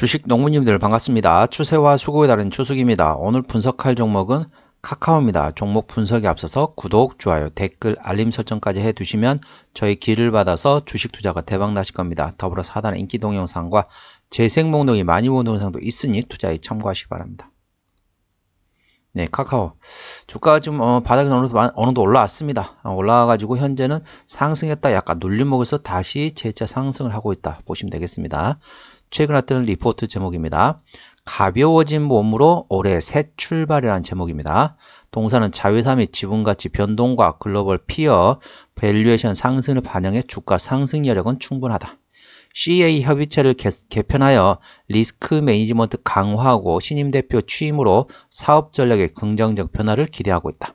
주식 농부님들 반갑습니다. 추세와 수고에 다른추석입니다 오늘 분석할 종목은 카카오입니다. 종목 분석에 앞서서 구독, 좋아요, 댓글, 알림 설정까지 해두시면 저희 길을 받아서 주식 투자가 대박 나실 겁니다. 더불어 사단 의 인기 동영상과 재생 목록이 많이 본 동영상도 있으니 투자에 참고하시기 바랍니다. 네, 카카오. 주가가 지금 어, 바닥에서 어느, 어느 정도 올라왔습니다. 어, 올라와가지고 현재는 상승했다 약간 눌림목에서 다시 재차 상승을 하고 있다. 보시면 되겠습니다. 최근 왔던 리포트 제목입니다. 가벼워진 몸으로 올해 새 출발이라는 제목입니다. 동사는 자회사 및 지분가치 변동과 글로벌 피어, 밸류에이션 상승을 반영해 주가 상승 여력은 충분하다. CA 협의체를 개, 개편하여 리스크 매니지먼트 강화하고 신임 대표 취임으로 사업 전략의 긍정적 변화를 기대하고 있다.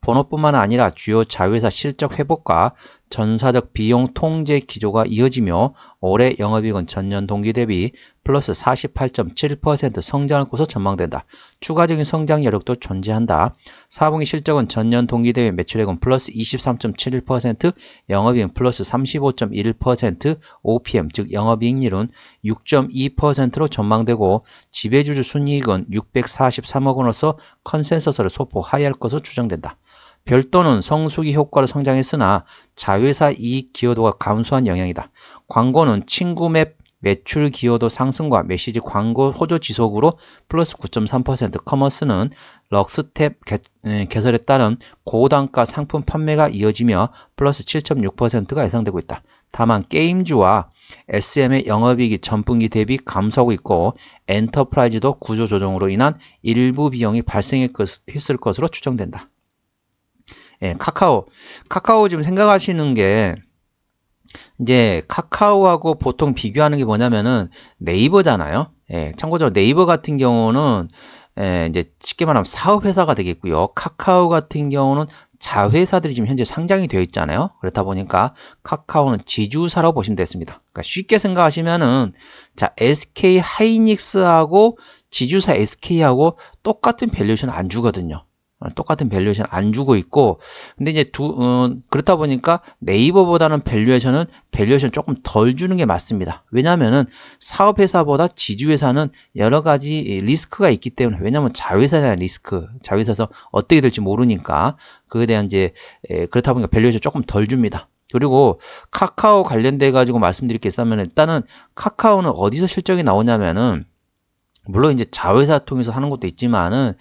번호뿐만 아니라 주요 자회사 실적 회복과 전사적 비용 통제 기조가 이어지며 올해 영업이익은 전년 동기 대비 플러스 48.7% 성장할 것으로 전망된다. 추가적인 성장 여력도 존재한다. 4분기 실적은 전년 동기 대비 매출액은 플러스 23.71%, 영업이익은 플러스 35.1%, OPM 즉 영업이익률은 6.2%로 전망되고 지배주주 순이익은 643억 원으로서 컨센서스를 소폭 하회할 것으로 추정된다. 별도는 성수기 효과로 성장했으나 자회사 이익 기여도가 감소한 영향이다. 광고는 친구 맵 매출 기여도 상승과 메시지 광고 호조 지속으로 플러스 9.3% 커머스는 럭스텝 개설에 따른 고단가 상품 판매가 이어지며 플러스 7.6%가 예상되고 있다. 다만 게임주와 SM의 영업이익이 전분기 대비 감소하고 있고 엔터프라이즈도 구조 조정으로 인한 일부 비용이 발생했을 것으로 추정된다. 예, 카카오. 카카오 지금 생각하시는 게 이제 카카오하고 보통 비교하는 게 뭐냐면은 네이버잖아요. 예, 참고적으로 네이버 같은 경우는 예, 이제 쉽게 말하면 사업회사가 되겠고요. 카카오 같은 경우는 자회사들이 지금 현재 상장이 되어 있잖아요. 그렇다 보니까 카카오는 지주사라고 보시면 됐습니다. 그러니까 쉽게 생각하시면은 자 SK 하이닉스하고 지주사 SK하고 똑같은 밸류션 안 주거든요. 어, 똑같은 밸류에이션 안 주고 있고 근데 이제 두 어, 그렇다 보니까 네이버보다는 밸류에이션은 밸류에이션 조금 덜 주는 게 맞습니다 왜냐면은 사업회사보다 지주회사는 여러 가지 리스크가 있기 때문에 왜냐면 자회사에 대한 리스크 자회사에서 어떻게 될지 모르니까 그에 대한 이제 에, 그렇다 보니까 밸류에이션 조금 덜 줍니다 그리고 카카오 관련돼 가지고 말씀드릴 게 있다면 일단은 카카오는 어디서 실적이 나오냐면은 물론 이제 자회사 통해서 하는 것도 있지만은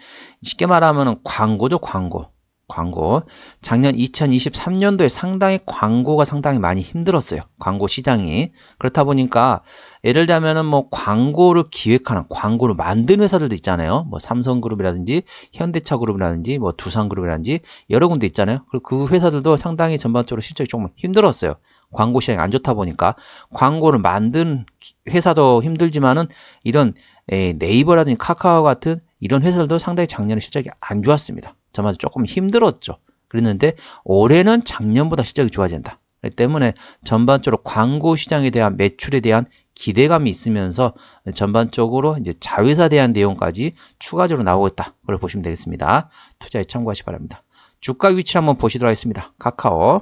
쉽게 말하면은 광고죠 광고 광고 작년 2023년도에 상당히 광고가 상당히 많이 힘들었어요 광고 시장이 그렇다 보니까 예를 들면은 뭐 광고를 기획하는 광고를 만든 회사들도 있잖아요 뭐 삼성그룹이라든지 현대차그룹이라든지 뭐 두산그룹이라든지 여러 군데 있잖아요 그리고 그 회사들도 상당히 전반적으로 실적이 조금 힘들었어요 광고 시장이 안 좋다 보니까 광고를 만든 회사도 힘들지만은 이런 예, 네이버라든지 카카오 같은 이런 회사들도 상당히 작년에 실적이 안 좋았습니다. 저마저 조금 힘들었죠. 그랬는데 올해는 작년보다 실적이 좋아진다. 때문에 전반적으로 광고 시장에 대한 매출에 대한 기대감이 있으면서 전반적으로 이제 자회사 에 대한 내용까지 추가적으로 나오고 있다. 그걸 보시면 되겠습니다. 투자에 참고하시 기 바랍니다. 주가 위치를 한번 보시도록 하겠습니다. 카카오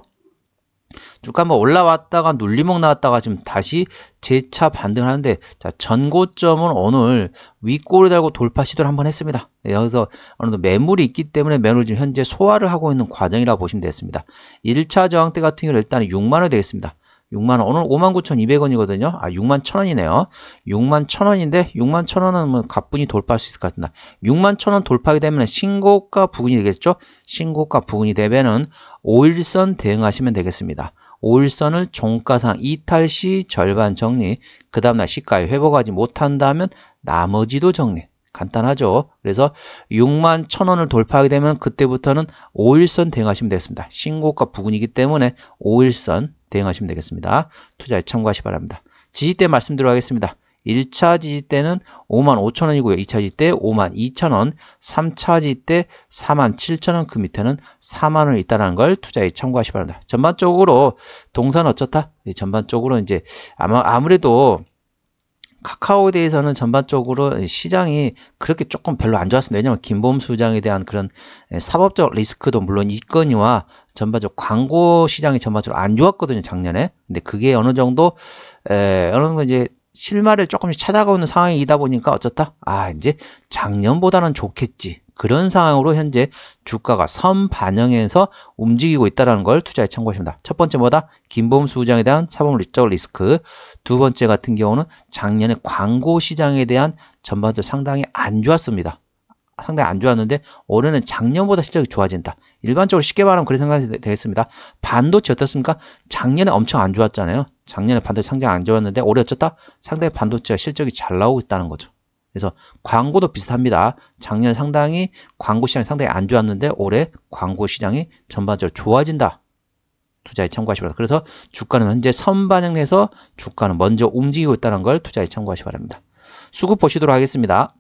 쭉 한번 올라왔다가 눌리목 나왔다가 지금 다시 재차 반등을 하는데 자 전고점은 오늘 윗골을 달고 돌파 시도를 한번 했습니다. 예, 여기서 어느 정도 매물이 있기 때문에 매물을 지금 현재 소화를 하고 있는 과정이라고 보시면 되겠습니다. 1차 저항대 같은 경우는 일단 6만원 되겠습니다. 6만원 오늘 59,200원이거든요 아 61,000원이네요 61,000원인데 61,000원은 뭐 가뿐히 돌파할 수 있을 것 같습니다 61,000원 돌파하게 되면 신고가 부근이 되겠죠 신고가 부근이 되면은 5일선 대응하시면 되겠습니다 5일선을 종가상 이탈 시 절반 정리 그 다음날 시가에 회복하지 못한다면 나머지도 정리 간단하죠. 그래서 6만 1000원을 돌파하게 되면 그때부터는 5일선 대응하시면 되겠습니다. 신고가 부근이기 때문에 5일선 대응하시면 되겠습니다. 투자에 참고하시 바랍니다. 지지대 말씀드리겠습니다. 도록하 1차 지지대는 5만 5천원이고요. 2차 지지대 5만 2천원, 3차 지지대 4만 7천원, 그 밑에는 4만원 있다는 걸 투자에 참고하시 바랍니다. 전반적으로 동산 어쩌다? 전반적으로 이제 아마 아무래도 카카오데이에서는 전반적으로 시장이 그렇게 조금 별로 안 좋았습니다. 왜냐하면 김범수 장에 대한 그런 예, 사법적 리스크도 물론 있거니와 전반적 광고 시장이 전반적으로 안 좋았거든요 작년에. 근데 그게 어느 정도 에, 예, 어느 정도 이제 실마리를 조금씩 찾아가는 고있 상황이다 보니까 어쩌다 아 이제 작년보다는 좋겠지 그런 상황으로 현재 주가가 선 반영해서 움직이고 있다는 걸 투자에 참고하십니다. 첫 번째 뭐다? 김범수 부장에 대한 사법리적 리스크. 두 번째 같은 경우는 작년에 광고 시장에 대한 전반적 상당히 안 좋았습니다. 상당히 안 좋았는데 올해는 작년보다 실적이 좋아진다. 일반적으로 쉽게 말하면 그렇게 생각이 되겠습니다. 반도체 어떻습니까? 작년에 엄청 안 좋았잖아요. 작년에 반도체 상당히 안 좋았는데 올해 어쩌다 상당히 반도체 실적이 잘 나오고 있다는 거죠. 그래서 광고도 비슷합니다. 작년 상당히 광고 시장이 상당히 안 좋았는데 올해 광고 시장이 전반적으로 좋아진다. 투자에 참고하시기 바랍니다. 그래서 주가는 현재 선반영해서 주가는 먼저 움직이고 있다는 걸 투자에 참고하시기 바랍니다. 수급 보시도록 하겠습니다.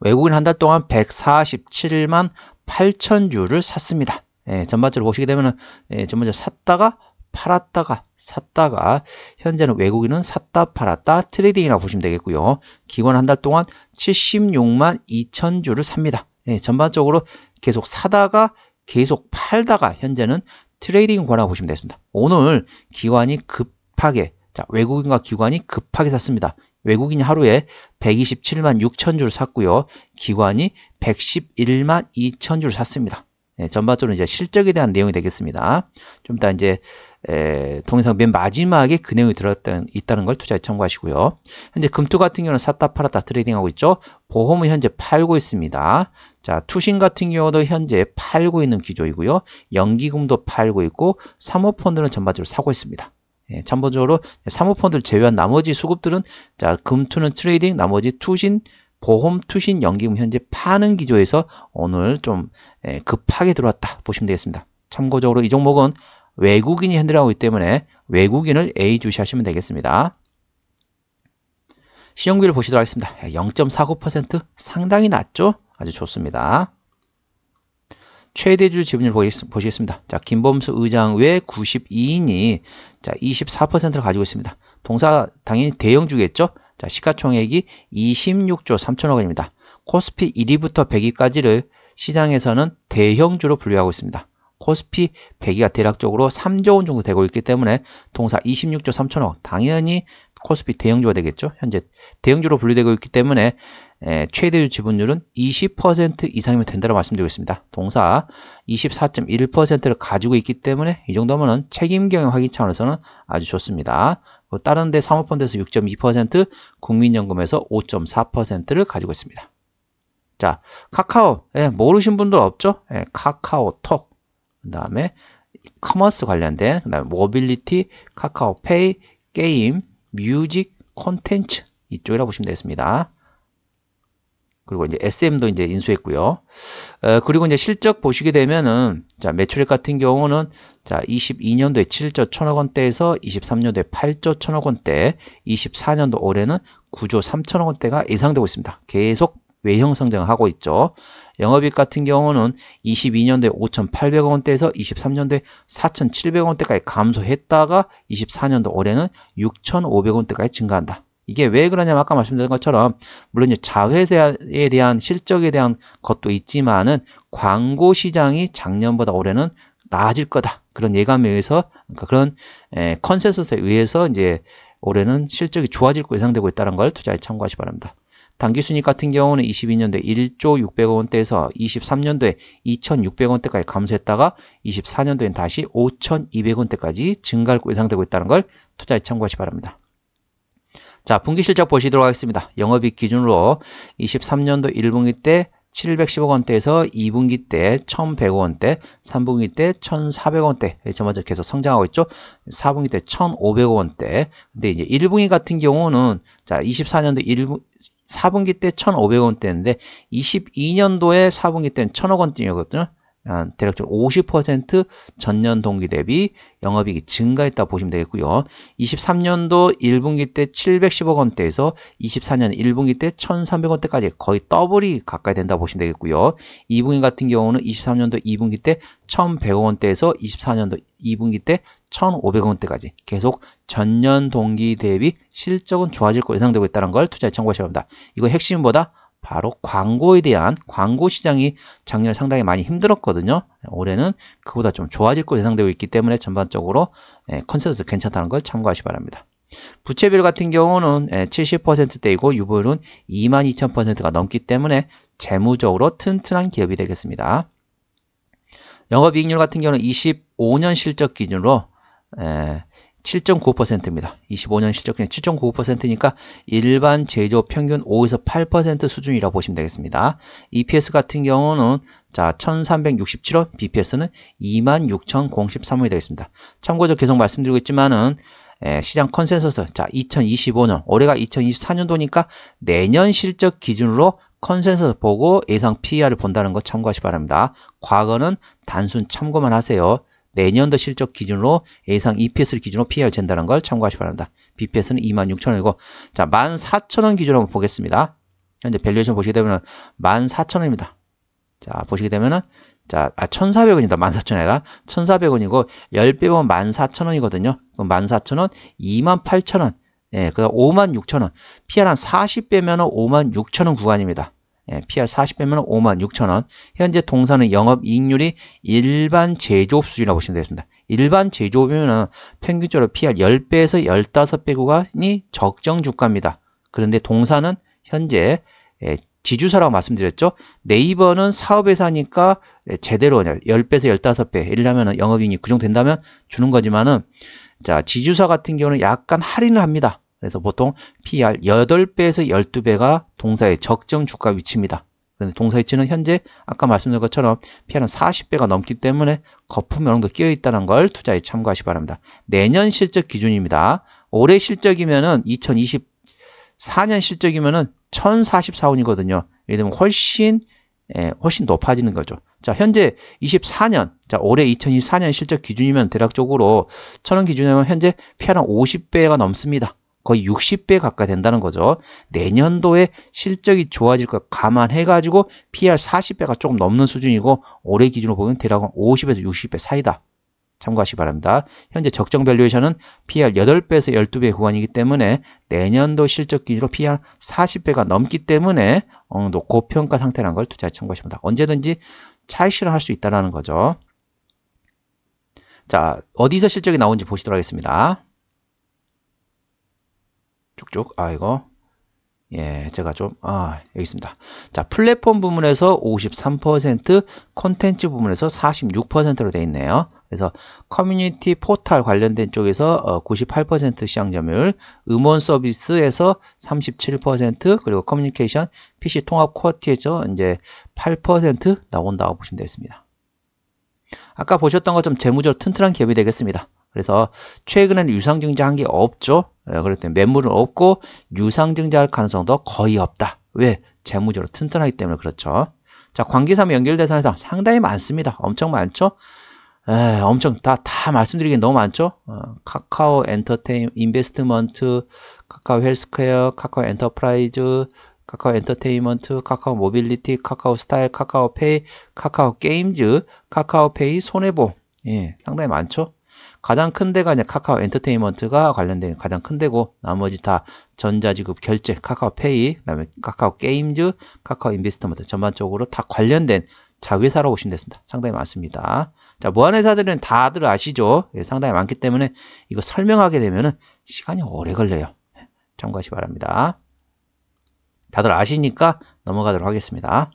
외국인 한 달 동안 147만 8천 주를 샀습니다. 예, 전반적으로 보시게 되면은 예, 전반적으로 샀다가 팔았다가 샀다가 현재는 외국인은 샀다 팔았다 트레이딩이라고 보시면 되겠고요. 기관 한 달 동안 76만 2천 주를 삽니다. 네, 전반적으로 계속 사다가 계속 팔다가 현재는 트레이딩 권하고 보시면 되겠습니다. 오늘 기관이 급하게 자, 외국인과 기관이 급하게 샀습니다. 외국인이 하루에 127만 6천 주를 샀고요. 기관이 111만 2천 주를 샀습니다. 네, 전반적으로 이제 실적에 대한 내용이 되겠습니다. 좀 이따 이제 에, 동영상 맨 마지막에 근행이 들어있다는 있다는 걸 투자에 참고하시고요. 현재 금투 같은 경우는 샀다 팔았다 트레이딩하고 있죠. 보험은 현재 팔고 있습니다. 자, 투신 같은 경우도 현재 팔고 있는 기조이고요. 연기금도 팔고 있고 사모펀드는 전반적으로 사고 있습니다. 예, 참고적으로 사모펀드를 제외한 나머지 수급들은 자, 금투는 트레이딩, 나머지 투신, 보험, 투신, 연기금 현재 파는 기조에서 오늘 좀 에, 급하게 들어왔다 보시면 되겠습니다. 참고적으로 이 종목은 외국인이 핸들하고 있기 때문에 외국인을 A 주시하시면 되겠습니다. 시험비를 보시도록 하겠습니다. 0.49% 예, 상당히 낮죠? 아주 좋습니다. 최대주 지분율 보시겠습니다. 자, 김범수 의장 외 92인이 자, 24%를 가지고 있습니다. 동사 당연히 대형주겠죠? 자, 시가총액이 26조 3천억 원입니다. 코스피 1위부터 100위까지를 시장에서는 대형주로 분류하고 있습니다. 코스피 100위가 대략적으로 3조 원 정도 되고 있기 때문에 동사 26조 3천억 당연히 코스피 대형주가 되겠죠. 현재 대형주로 분류되고 있기 때문에 에, 최대 지분율은 20% 이상이면 된다고 말씀드리고 있습니다. 동사 24.1%를 가지고 있기 때문에 이 정도면 책임경영 확인 차원에서는 아주 좋습니다. 다른 데 사모펀드에서 6.2%, 국민연금에서 5.4%를 가지고 있습니다. 자, 카카오, 예, 모르신 분들 없죠? 예, 카카오톡, 그 다음에 커머스 관련된, 그 다음에 모빌리티, 카카오페이, 게임, 뮤직, 콘텐츠 이쪽이라고 보시면 되겠습니다. 그리고 이제 SM도 이제 인수했고요. 어, 그리고 이제 실적 보시게 되면은 자 매출액 같은 경우는 자 22년도에 7조 1천억 원대에서 23년도에 8조 1천억 원대, 24년도 올해는 9조 3천억 원대가 예상되고 있습니다. 계속 외형 성장하고 있죠. 영업이익 같은 경우는 22년도에 5,800원대에서 23년도에 4,700원대까지 감소했다가 24년도 올해는 6,500원대까지 증가한다. 이게 왜 그러냐면 아까 말씀드린 것처럼 물론 이제 자회사에 대한 실적에 대한 것도 있지만은 광고 시장이 작년보다 올해는 나아질 거다 그런 예감에 의해서 그러니까 그런 에, 컨센서스에 의해서 이제 올해는 실적이 좋아질 거 예상되고 있다는 걸 투자에 참고하시 기 바랍니다. 단기순이익 같은 경우는 22년도에 1조 600억 원대에서 23년도에 2,600억 원대까지 감소했다가 24년도엔 다시 5,200억 원대까지 증가할 것 예상되고 있다는 걸 투자에 참고하시 바랍니다. 자, 분기 실적 보시도록 하겠습니다. 영업이익 기준으로 23년도 1분기 때 710억 원대에서 2분기 때 1,100억 원대, 3분기 때 1,400억 원대, 점점 계속 성장하고 있죠. 4분기 때 1,500억 원대. 근데 이제 1분기 같은 경우는 자 24년도 1분 4분기 때 1,500원대인데 22년도에 4분기 때는 1,000억 원대였거든요. 한 대략적으로 50% 전년 동기 대비 영업이익이 증가했다 보시면 되겠고요. 23년도 1분기 때 710억 원대에서 24년 1분기 때 1,300원대까지 거의 더블이 가까이 된다 보시면 되겠고요. 2분기 같은 경우는 23년도 2분기 때 1,100억 원대에서 24년도 2분기 때 1,500억 원대까지 계속 전년 동기 대비 실적은 좋아질 거 예상되고 있다는 걸 투자에 참고하셔야 합니다. 이거 핵심보다 바로 광고에 대한 광고 시장이 작년에 상당히 많이 힘들었거든요. 올해는 그보다 좀 좋아질 것으로 예상되고 있기 때문에 전반적으로 예, 컨센서스 괜찮다는 걸 참고하시 기 바랍니다. 부채 비율 같은 경우는 70%대이고 예, 유보율은 22,000%가 넘기 때문에 재무적으로 튼튼한 기업이 되겠습니다. 영업이익률 같은 경우는 25년 실적 기준으로 예, 7 9입니다 25년 실적률 7 9니까 일반 제조 평균 5에서 8% 수준이라고 보시면 되겠습니다. EPS 같은 경우는 자 1367원, BPS는 26,013원이 되겠습니다. 참고적 계속 말씀드리고 있지만은 예, 시장 컨센서스 자 2025년 올해가 2024년도니까 내년 실적 기준으로 컨센서스 보고 예상 PER을 본다는 거 참고하시 바랍니다. 과거는 단순 참고만 하세요. 내년도 실적 기준으로 예상 EPS를 기준으로 p e r 잰다는 걸 참고하시 기 바랍니다. BPS는 26,000원이고 자 14,000원 기준으로 한번 보겠습니다. 현재 밸류에이션 보시게 되면 14,000원입니다. 자 보시게 되면은 자, 아, 1,400원이다. 14,000원이 아니라 1,400원이고 10배 보면 14,000원이거든요. 그럼 14,000원, 28,000원, 예, 그다음 56,000원. PR e 한 40배면 56,000원 구간입니다. 예, PR 40배면 5만 6천 원. 현재 동사는 영업이익률이 일반 제조업 수준이라고 보시면 되겠습니다. 일반 제조업이면 평균적으로 PR 10배에서 1 5배 구간이 적정 주가입니다. 그런데 동사는 현재 예, 지주사라고 말씀드렸죠. 네이버는 사업회사니까 예, 제대로 10배에서 15배, 이러면 영업이익이 그 정도 된다면 주는 거지만은 자 지주사 같은 경우는 약간 할인을 합니다. 그래서 보통 PR 8배에서 12배가 동사의 적정 주가 위치입니다. 그런데 동사 위치는 현재 아까 말씀드린 것처럼 PR은 40배가 넘기 때문에 거품 어느 정도 끼어 있다는 걸 투자에 참고하시 기 바랍니다. 내년 실적 기준입니다. 올해 실적이면은 2024년 실적이면은 1044원이거든요. 예를 들면 훨씬 예, 훨씬 높아지는 거죠. 자, 현재 24년, 자, 올해 2024년 실적 기준이면 대략적으로 천원 기준이면 현재 PR은 50배가 넘습니다. 거의 60배 가까이 된다는 거죠. 내년도에 실적이 좋아질 것 감안해가지고 PR 40배가 조금 넘는 수준이고 올해 기준으로 보면 대략 50에서 60배 사이다. 참고하시기 바랍니다. 현재 적정 밸류에이션은 PR 8배에서 12배 구간이기 때문에 내년도 실적 기준으로 PR 40배가 넘기 때문에 어느 정도 고평가 상태라는 걸 투자에 참고하시면 됩니다. 언제든지 차익 실현할 수 있다는 거죠. 자, 어디서 실적이 나오는지 보시도록 하겠습니다. 쭉쭉 아 이거 예 제가 좀아 여기 있습니다 자 플랫폼 부문에서 53% 콘텐츠 부문에서 46%로 돼 있네요 그래서 커뮤니티 포탈 관련된 쪽에서 98% 시장 점유율, 음원 서비스에서 37%, 그리고 커뮤니케이션, PC 통합 쿼티에서 이제 8% 나온다고 보시면 되겠습니다. 아까 보셨던 것 좀 재무적으로 튼튼한 기업이 되겠습니다. 그래서 최근에는 유상증자 한 게 없죠. 그렇기 때 매물은 없고 유상증자 할 가능성도 거의 없다. 왜? 재무적으로 튼튼하기 때문에 그렇죠. 자, 관계사무 연결대상 에서 상당히 많습니다. 엄청 많죠? 에, 예, 엄청 다, 다말씀드리기엔 너무 많죠? 어, 카카오 엔터테인, 인베스트먼트, 카카오 헬스케어, 카카오 엔터프라이즈, 카카오 엔터테인먼트, 카카오 모빌리티, 카카오 스타일, 카카오 페이, 카카오 게임즈, 카카오 페이, 손해보 예, 상당히 많죠? 가장 큰 데가 이제 카카오 엔터테인먼트가 관련된 가장 큰 데고 나머지 다 전자지급 결제, 카카오 페이, 그다음에 카카오 게임즈, 카카오 인베스트먼트 전반적으로 다 관련된 자회사라고 보시면 됐습니다. 상당히 많습니다. 자, 무한회사들은 다들 아시죠? 예, 상당히 많기 때문에 이거 설명하게 되면은 시간이 오래 걸려요. 예, 참고하시 기 바랍니다. 다들 아시니까 넘어가도록 하겠습니다.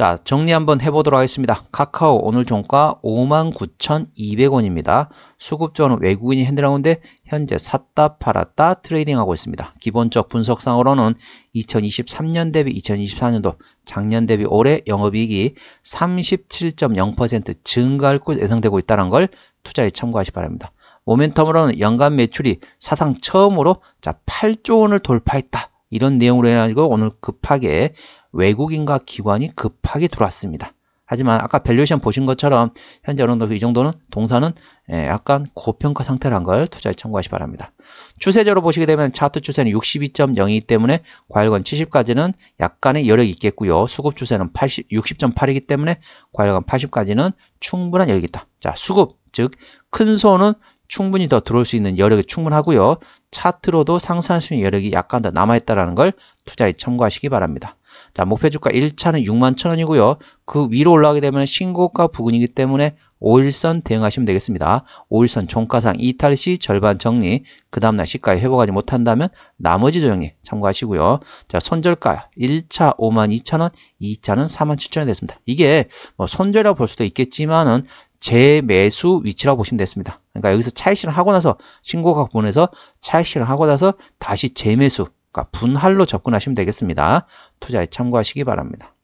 자 정리 한번 해보도록 하겠습니다. 카카오 오늘 종가 59,200원입니다. 수급자는 외국인이 핸들하운데 현재 샀다 팔았다 트레이딩하고 있습니다. 기본적 분석상으로는 2023년 대비 2024년도 작년 대비 올해 영업이익이 37.0% 증가할 것으로 예상되고 있다는 걸 투자에 참고하시 기 바랍니다. 모멘텀으로는 연간 매출이 사상 처음으로 자 8조 원을 돌파했다. 이런 내용으로 해가지고 오늘 급하게 외국인과 기관이 급하게 들어왔습니다. 하지만 아까 밸류션 보신 것처럼 현재 어느 정도 이 정도는 동사는 예, 약간 고평가 상태란 걸 투자에 참고하시 바랍니다. 추세적으로 보시게 되면 차트 추세는 62.0이기 때문에 과열관 70까지는 약간의 여력이 있겠고요. 수급 추세는 60.8이기 때문에 과열관 80까지는 충분한 여력이 있다. 자, 수급 즉 큰 손은 충분히 더 들어올 수 있는 여력이 충분하고요. 차트로도 상승할 수 있는 여력이 약간 더 남아있다는 걸 투자에 참고하시기 바랍니다. 자, 목표 주가 1차는 6만 0원이고요그 위로 올라가게 되면 신고가 부근이기 때문에 5일선 대응하시면 되겠습니다. 5일선 종가상 이탈 시 절반 정리, 그 다음날 시가에 회복하지 못한다면 나머지 조정리 참고하시고요. 자, 손절가 1차 52,000원, 2차는 47,000원이 됐습니다. 이게 뭐 손절이라고 볼 수도 있겠지만은 재매수 위치라고 보시면 됐습니다. 그러니까 여기서 차익실현 하고 나서 신고가 보내서 차익실현 하고 나서 다시 재매수 그러니까 분할로 접근하시면 되겠습니다. 투자에 참고하시기 바랍니다.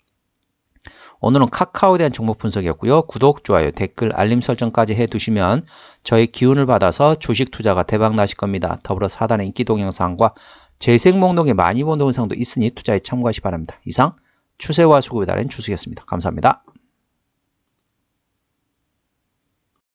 오늘은 카카오에 대한 종목 분석이었고요. 구독, 좋아요, 댓글, 알림 설정까지 해두시면 저의 기운을 받아서 주식 투자가 대박 나실 겁니다. 더불어 사단의 인기 동영상과 재생 목록에 많이 본 동영상도 있으니 투자에 참고하시 기 바랍니다. 이상 추세와 수급에 따른 추식이습니다 감사합니다.